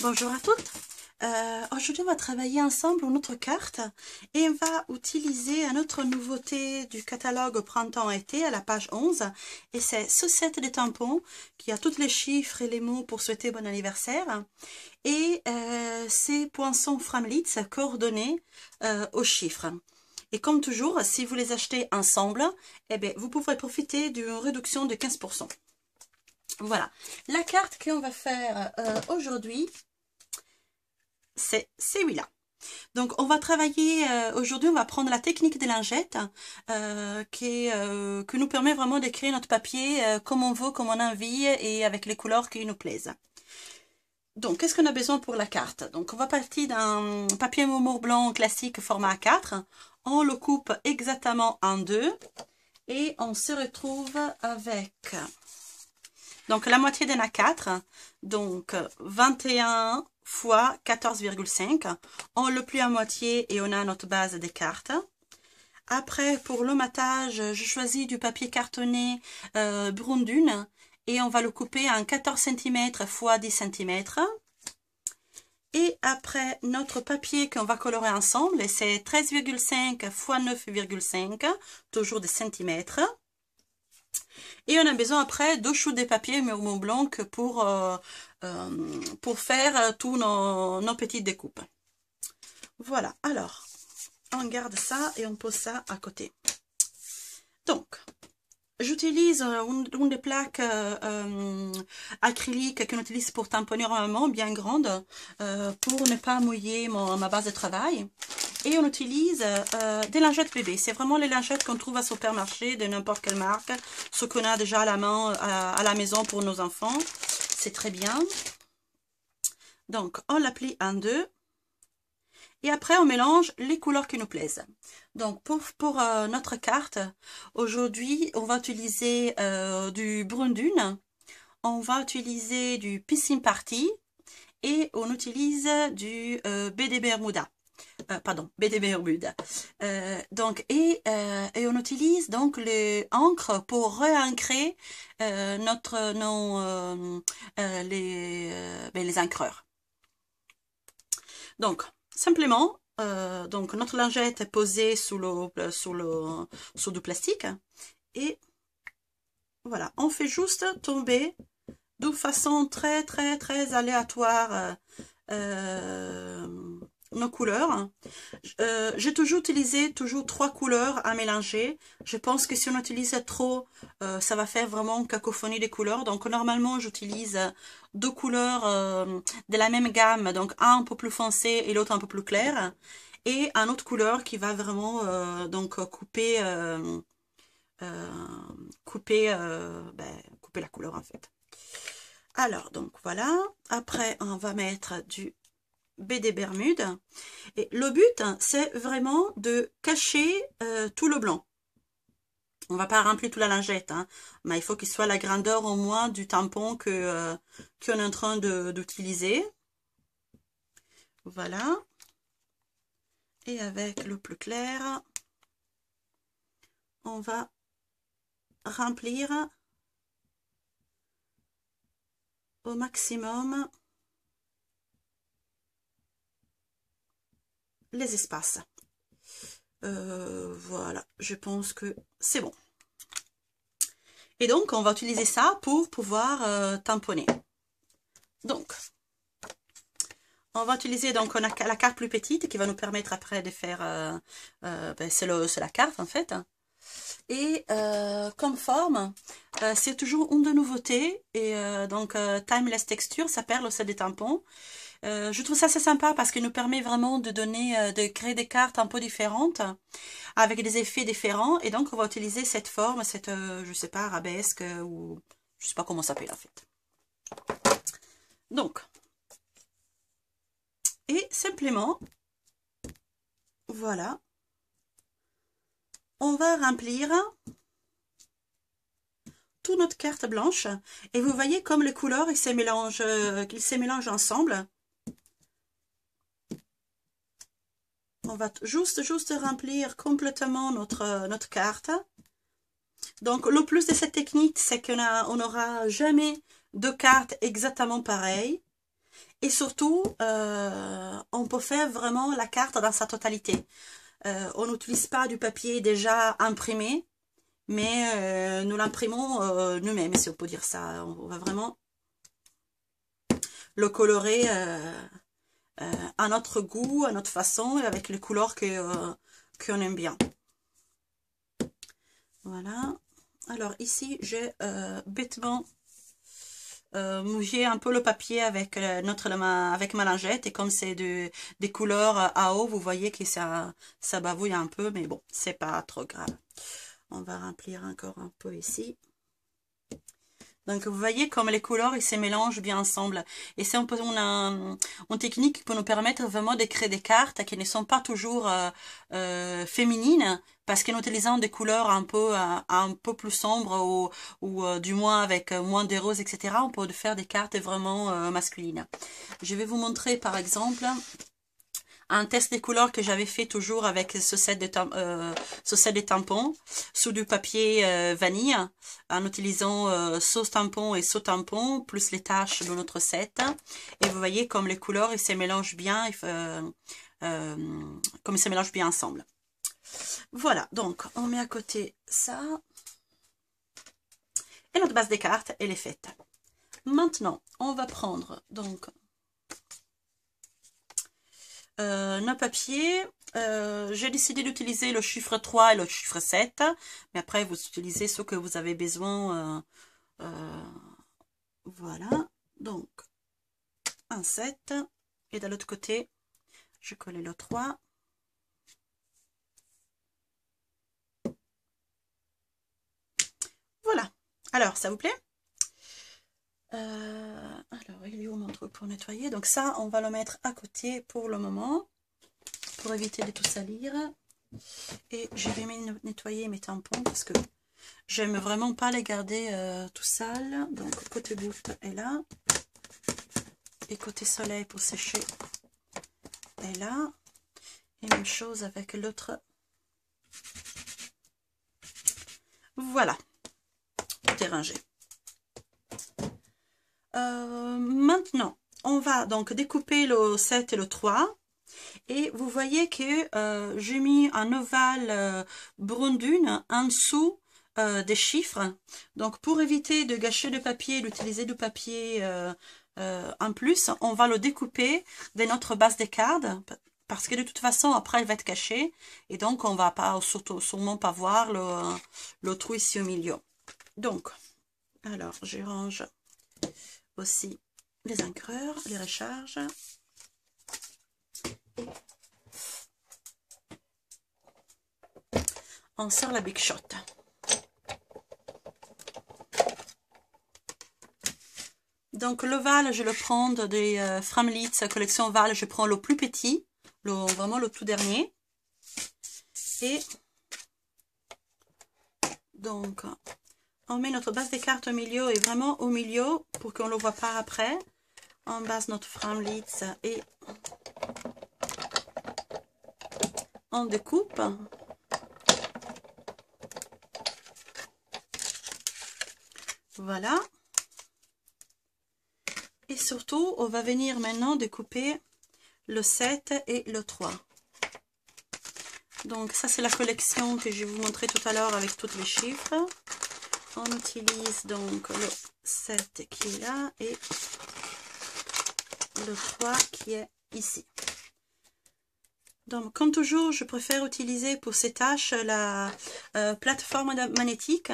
Bonjour à toutes euh, Aujourd'hui, on va travailler ensemble une autre carte et on va utiliser une autre nouveauté du catalogue Printemps-été à la page 11 et c'est ce set des tampons qui a tous les chiffres et les mots pour souhaiter bon anniversaire et euh, ces poinçons Framlitz coordonnés euh, aux chiffres. Et comme toujours, si vous les achetez ensemble, eh bien, vous pourrez profiter d'une réduction de 15%. Voilà, la carte qu'on va faire aujourd'hui, c'est celui-là. Donc on va travailler, euh, aujourd'hui on va prendre la technique des lingettes hein, euh, euh, qui, nous permet vraiment d'écrire notre papier comme on veut, comme on a envie et avec les couleurs qui nous plaisent. Donc qu'est-ce qu'on a besoin pour la carte Donc on va partir d'un papier momo blanc classique format A4, on le coupe exactement en deux et on se retrouve avec donc la moitié d'un A4, donc 21 fois 14,5. On le plie à moitié et on a notre base des cartes. Après, pour le matage, je choisis du papier cartonné euh, d'une et on va le couper en 14 cm x 10 cm. Et après, notre papier qu'on va colorer ensemble, c'est 13,5 x 9,5, toujours des centimètres. Et on a besoin après deux choux de papier murmure blanc pour, euh, euh, pour faire euh, tous nos, petites découpes. Voilà, alors, on garde ça et on pose ça à côté. Donc, J'utilise euh, une, des plaques euh, acryliques qu'on utilise pour tamponner normalement, bien grande, pour ne pas mouiller ma base de travail. Et on utilise des lingettes bébés. C'est vraiment les lingettes qu'on trouve à supermarché de n'importe quelle marque, ce qu'on a déjà à la main à, la maison pour nos enfants c'est très bien. Donc, on l'applique en deux. Et après, on mélange les couleurs qui nous plaisent. Donc, pour, pour euh, notre carte, aujourd'hui, on va utiliser euh, du brun dune. On va utiliser du piscine party. Et on utilise du euh, BD Bermuda. Euh, pardon, BDB Bermude. Euh, donc, euh, et, on utilise donc les encres pour réancrer euh, notre, les, ben, les encreurs. Donc, simplement, donc notre lingette est posée sous le, le, sous du plastique hein, et voilà, on fait juste tomber de façon très très très aléatoire nos couleurs. Euh, j'ai toujours utilisé toujours trois couleurs à mélanger. Je pense que si on utilise trop, euh, ça va faire vraiment une cacophonie des couleurs. Donc normalement, j'utilise deux couleurs euh, de la même gamme. Donc un un peu plus foncé et l'autre un peu plus clair. Et un autre couleur qui va vraiment donc couper, couper, ben, couper la couleur en fait. Alors, donc voilà. Après, on va mettre du BD Bermude Bermudes. Et le but, c'est vraiment de cacher euh, tout le blanc. On ne va pas remplir toute la lingette, hein. mais il faut qu'il soit la grandeur au moins du tampon que euh, qu'on est en train d'utiliser. Voilà. Et avec le plus clair, on va remplir au maximum les espaces. Euh, voilà, je pense que c'est bon. Et donc, on va utiliser ça pour pouvoir euh, tamponner. Donc, on va utiliser donc on a la carte plus petite qui va nous permettre après de faire... Euh, ben, c'est la carte en fait. Et comme forme, c'est toujours une de nouveautés. Et donc, Timeless Texture, ça perle aussi des tampons. Euh, je trouve ça assez sympa parce qu'il nous permet vraiment de donner, euh, de créer des cartes un peu différentes, avec des effets différents. Et donc, on va utiliser cette forme, cette, euh, je sais pas, arabesque ou je sais pas comment ça s'appelle en fait. Donc, et simplement, voilà, on va remplir toute notre carte blanche. Et vous voyez comme les couleurs, ils se mélangent, ils se mélangent ensemble. On va juste, juste remplir complètement notre, notre carte. Donc, le plus de cette technique, c'est qu'on n'aura jamais deux cartes exactement pareilles. Et surtout, euh, on peut faire vraiment la carte dans sa totalité. Euh, on n'utilise pas du papier déjà imprimé, mais euh, nous l'imprimons nous-mêmes, si on peut dire ça. On va vraiment le colorer euh, à notre goût, à notre façon, et avec les couleurs que euh, qu'on aime bien. Voilà. Alors ici, j'ai euh, bêtement mouillé un peu le papier avec notre avec ma lingette et comme c'est des couleurs à eau vous voyez que ça ça bavouille un peu mais bon c'est pas trop grave on va remplir encore un peu ici donc vous voyez comme les couleurs ils se mélangent bien ensemble. Et c'est un peu une, technique qui peut nous permettre vraiment de créer des cartes qui ne sont pas toujours euh, euh, féminines parce qu'en utilisant des couleurs un peu euh, peu plus sombres ou, ou du moins avec moins de roses etc on peut faire des cartes vraiment masculines. Je vais vous montrer par exemple un test des couleurs que j'avais fait toujours avec ce set de, euh, tampons sous du papier euh, vanille en utilisant euh, sauce tampon et saut tampon plus les taches de notre set. Et vous voyez comme les couleurs ils se mélangent bien, euh, comme se bien ensemble. Voilà, donc on met à côté ça. Et notre base des cartes, elle est faite. Maintenant, on va prendre donc euh, nos papiers. Euh, J'ai décidé d'utiliser le chiffre 3 et le chiffre 7. Mais après, vous utilisez ce que vous avez besoin. Euh, euh voilà. Donc, un 7. Et de l'autre côté, je colle le 3. Voilà. Alors, ça vous plaît euh, alors, il est où mon truc pour nettoyer Donc ça, on va le mettre à côté pour le moment, pour éviter de tout salir. Et j'ai vais nettoyer mes tampons parce que j'aime vraiment pas les garder euh, tout sales. Donc côté bouffe est là. Et côté soleil pour sécher est là. Et même chose avec l'autre. Voilà. Tout est rangé. Euh, maintenant, on va donc découper le 7 et le 3. Et vous voyez que euh, j'ai mis un ovale euh, brun d'une en dessous des chiffres. Donc pour éviter de gâcher le papier, d'utiliser du papier en plus, on va le découper de notre base des cartes parce que de toute façon, après, elle va être cachée. Et donc, on va pas, surtout, sûrement pas voir le, le trou ici au milieu. Donc, alors, je range aussi les increurs, les recharges. On sort la Big Shot. Donc l'ovale, je le prends des euh, Framlitz, collection val je prends le plus petit, le, vraiment le tout dernier. Et donc on met notre base des cartes au milieu et vraiment au milieu pour qu'on ne le voit pas après. On base notre Framlitz et on découpe. Voilà. Et surtout, on va venir maintenant découper le 7 et le 3. Donc ça, c'est la collection que je vais vous montrer tout à l'heure avec tous les chiffres on utilise donc le 7 qui est là et le 3 qui est ici. Donc, comme toujours, je préfère utiliser pour ces tâches la euh, plateforme magnétique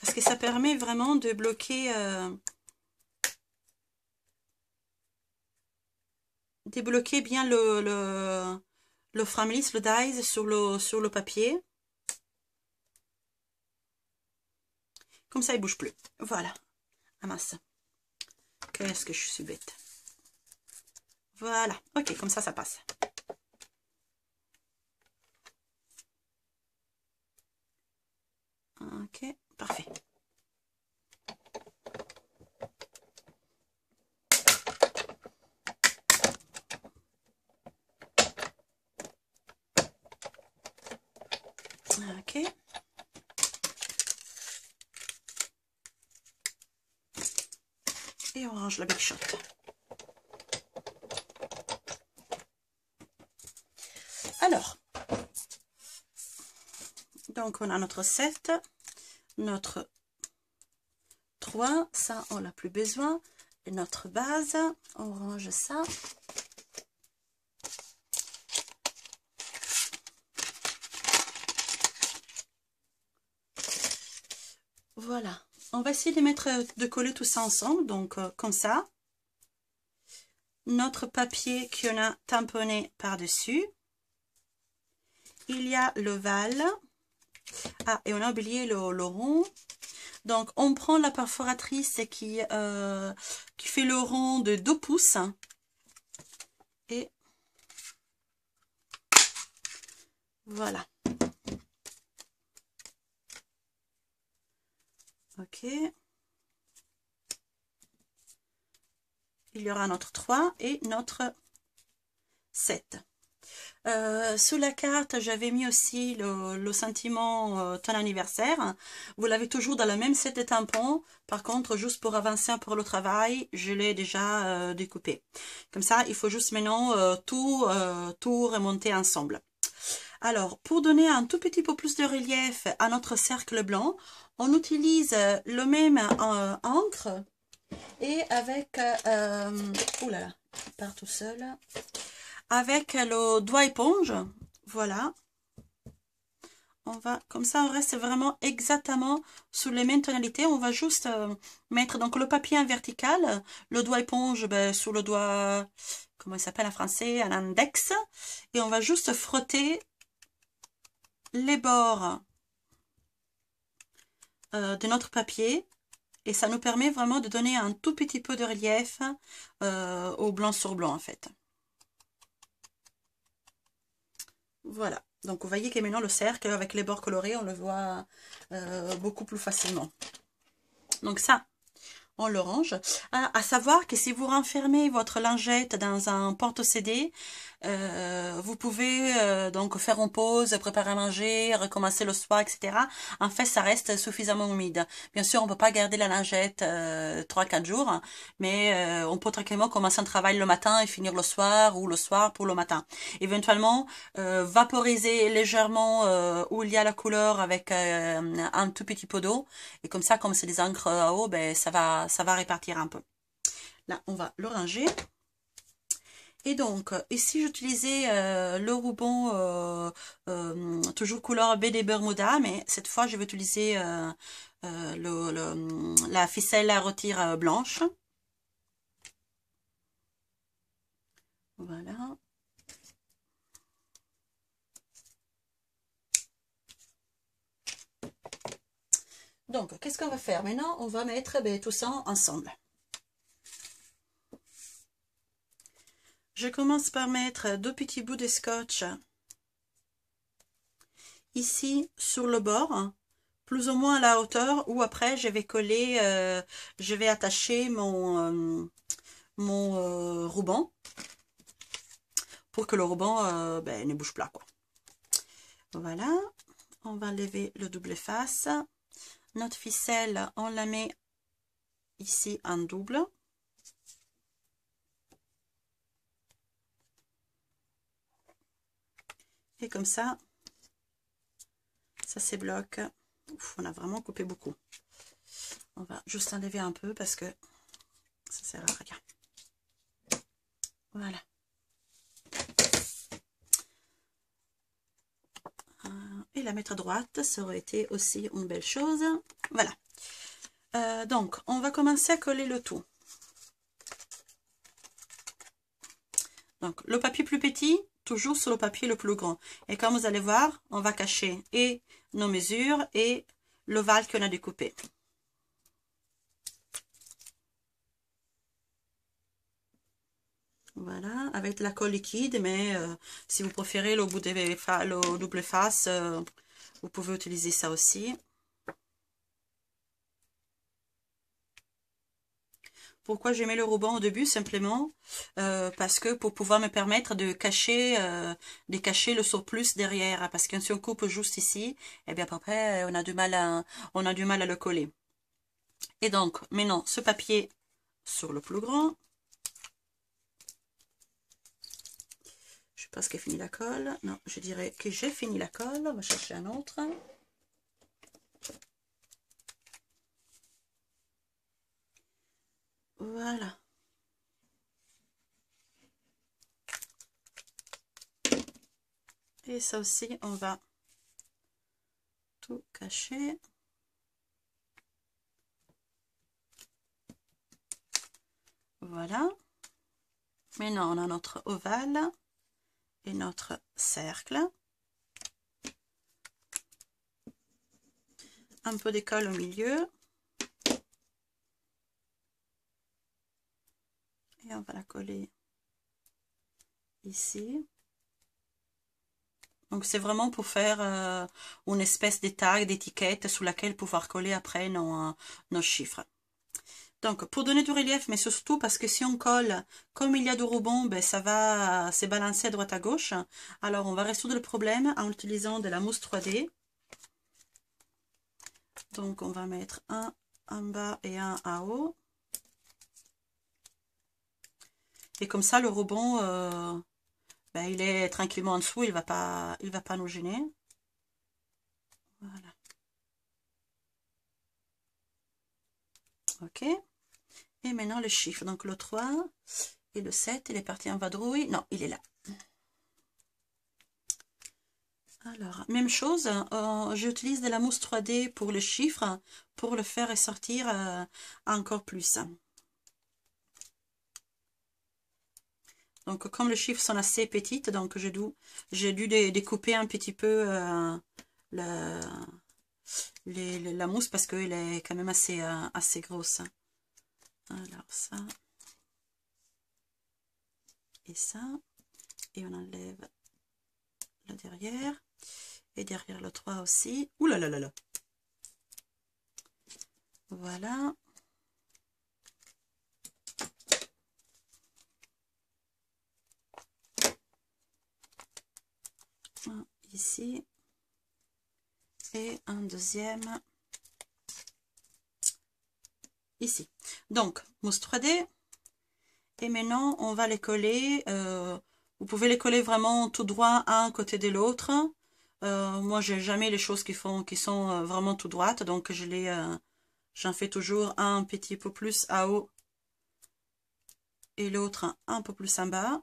parce que ça permet vraiment de bloquer euh, débloquer bien le, le, le le dies sur le, sur le papier. Comme ça, il bouge plus. Voilà. Amasse. Qu'est-ce que je suis bête. Voilà. Ok, comme ça, ça passe. Ok, parfait. Ok. on range la big Alors, donc on a notre 7, notre 3, ça on n'a plus besoin, et notre base, on range ça, va essayer de mettre, euh, de coller tout ça ensemble, donc euh, comme ça. Notre papier qu'on a tamponné par-dessus. Il y a le Ah, et on a oublié le, rond. Donc, on prend la perforatrice qui, euh, qui fait le rond de 2 pouces. Et voilà. ok il y aura notre 3 et notre 7 euh, sous la carte, j'avais mis aussi le, sentiment euh, ton anniversaire. Vous l'avez toujours dans le même set de tampons. Par contre, juste pour avancer pour le travail, je l'ai déjà euh, découpé. Comme ça, il faut juste maintenant tout, tout remonter ensemble. Alors, pour donner un tout petit peu plus de relief à notre cercle blanc, on utilise euh, le même euh, encre et avec, euh, là part tout seul, avec le doigt éponge, voilà. On va, comme ça, on reste vraiment exactement sous les mêmes tonalités. On va juste euh, mettre donc le papier en vertical, le doigt éponge ben, sur le doigt, comment il s'appelle en français, un index Et on va juste frotter les bords euh, de notre papier et ça nous permet vraiment de donner un tout petit peu de relief euh, au blanc sur blanc en fait. Voilà, donc vous voyez que maintenant le cercle avec les bords colorés, on le voit euh, beaucoup plus facilement. Donc ça, on le range. Ah, à, savoir que si vous renfermez votre lingette dans un porte-CD, euh, vous pouvez euh, donc faire une pause, préparer à manger, recommencer le soir, etc. En fait, ça reste suffisamment humide. Bien sûr, on ne peut pas garder la lingette euh, 3-4 jours, mais euh, on peut tranquillement commencer un travail le matin et finir le soir ou le soir pour le matin. Éventuellement, vaporiser légèrement où il y a la couleur avec un tout petit peu d'eau. Et comme ça, comme c'est des encres à eau, ben, ça, va, ça va répartir un peu. Là, on va le ranger. Et donc, ici, euh, j'utilisais euh, le ruban euh, toujours couleur des Bermuda, mais cette fois, je vais utiliser la ficelle à retire blanche. Voilà. Donc, qu'est-ce qu'on va faire maintenant On va mettre ben, tout ça ensemble. Je commence par mettre deux petits bouts de scotch ici sur le bord, plus ou moins à la hauteur, où après je vais coller, euh, je vais attacher mon, euh, mon euh, ruban pour que le ruban ben, ne bouge pas. Quoi. Voilà, on va lever le double face. Notre ficelle, on la met ici en double. Et comme ça, ça s'ébloque. on a vraiment coupé beaucoup. On va juste enlever un peu parce que ça sert à rien. Voilà. Euh, et la mettre à droite, ça aurait été aussi une belle chose. Voilà. Euh, donc, on va commencer à coller le tout. Donc, le papier plus petit, toujours sur le papier le plus grand. Et comme vous allez voir, on va cacher et nos mesures et l'ovale qu'on a découpé. Voilà, avec la colle liquide, mais euh, si vous préférez le bout de double face, euh, vous pouvez utiliser ça aussi. Pourquoi j'ai mis le ruban au début Simplement euh, parce que pour pouvoir me permettre de cacher, euh, le surplus derrière. Hein, parce que si on coupe juste ici, eh bien après on a du mal à, on a du mal à le coller. Et donc maintenant ce papier sur le plus grand. Je pense qu'elle a fini la colle. Non, je dirais que j'ai fini la colle. On va chercher un autre. Voilà. Et ça aussi, on va tout cacher. Voilà. Maintenant, on a notre ovale et notre cercle. Un peu d'école au milieu. on va la coller ici. Donc c'est vraiment pour faire euh, une espèce de tag, d'étiquette sous laquelle pouvoir coller après nos, euh, nos chiffres. Donc pour donner du relief, mais surtout parce que si on colle, comme il y a du rebond, ben, ça va euh, se balancer à droite à gauche. Alors on va résoudre le problème en utilisant de la mousse 3D. Donc on va mettre un en bas et un en haut. Et comme ça, le rebond, euh, ben, il est tranquillement en dessous, il va, pas, il va pas nous gêner. Voilà. OK. Et maintenant, le chiffre. Donc, le 3 et le 7, il est parti en vadrouille. Non, il est là. Alors, même chose, euh, j'utilise de la mousse 3D pour le chiffre, pour le faire ressortir euh, encore plus. Donc, comme les chiffres sont assez petits, donc j'ai dû, dû découper un petit peu euh, la, la mousse parce qu'elle est quand même assez, euh, assez grosse. Alors, ça. Et ça. Et on enlève la derrière. Et derrière le 3 aussi. Ouh là là là là. Voilà. ici et un deuxième ici. Donc, mousse 3D. Et maintenant, on va les coller. Euh, vous pouvez les coller vraiment tout droit à un côté de l'autre. Euh, moi, j'ai jamais les choses qui font, qui sont euh, vraiment tout droites, donc je les, j'en fais toujours un petit peu plus à haut et l'autre un peu plus en bas.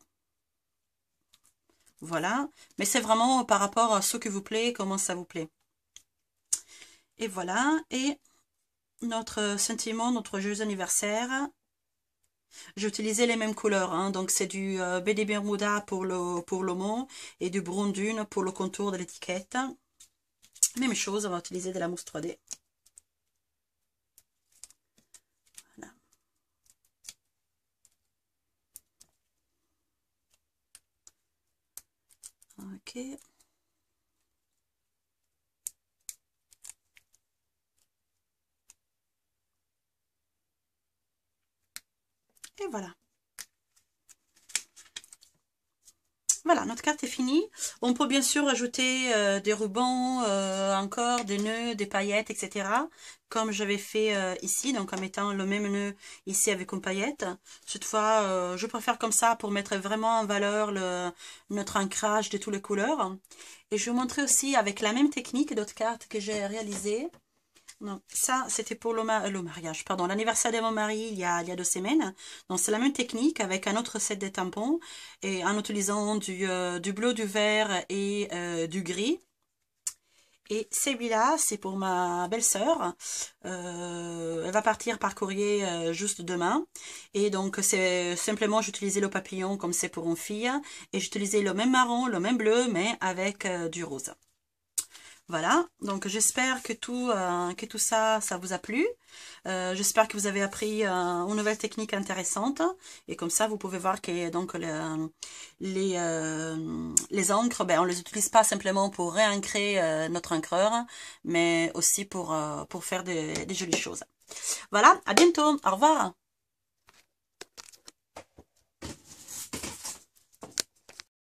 Voilà. Mais c'est vraiment par rapport à ce que vous plaît, comment ça vous plaît. Et voilà. Et notre sentiment, notre jeu anniversaire. J'ai utilisé les mêmes couleurs, hein. donc c'est du euh, BD Bermuda pour le, pour le mot et du brun dune pour le contour de l'étiquette. Même chose, on va utiliser de la mousse 3D. Ok. Et voilà. Voilà, notre carte est finie. On peut bien sûr ajouter euh, des rubans, euh, encore des nœuds, des paillettes, etc. Comme j'avais fait euh, ici, donc en mettant le même nœud ici avec une paillette. Cette fois, je préfère comme ça pour mettre vraiment en valeur le, notre ancrage de toutes les couleurs. Et je vais vous montrer aussi avec la même technique d'autres cartes que j'ai réalisées ça, c'était pour euh, le, mariage, pardon, l'anniversaire de mon mari il y, a, il y a deux semaines. Donc c'est la même technique avec un autre set de tampons et en utilisant du, euh, bleu, du vert et euh, du gris. Et celui-là, c'est pour ma belle-sœur. elle va partir par courrier juste demain. Et donc, c'est simplement, j'utilisais le papillon comme c'est pour une fille. Et j'utilisais le même marron, le même bleu, mais avec du rose. Voilà, donc j'espère que, tout, euh, que tout ça, ça vous a plu. Euh, j'espère que vous avez appris euh, une nouvelle technique intéressante. Et comme ça, vous pouvez voir que donc, le, les, les encres, ben, on ne les utilise pas simplement pour réancrer notre encreur, mais aussi pour, pour faire des, des jolies choses. Voilà, à bientôt, au revoir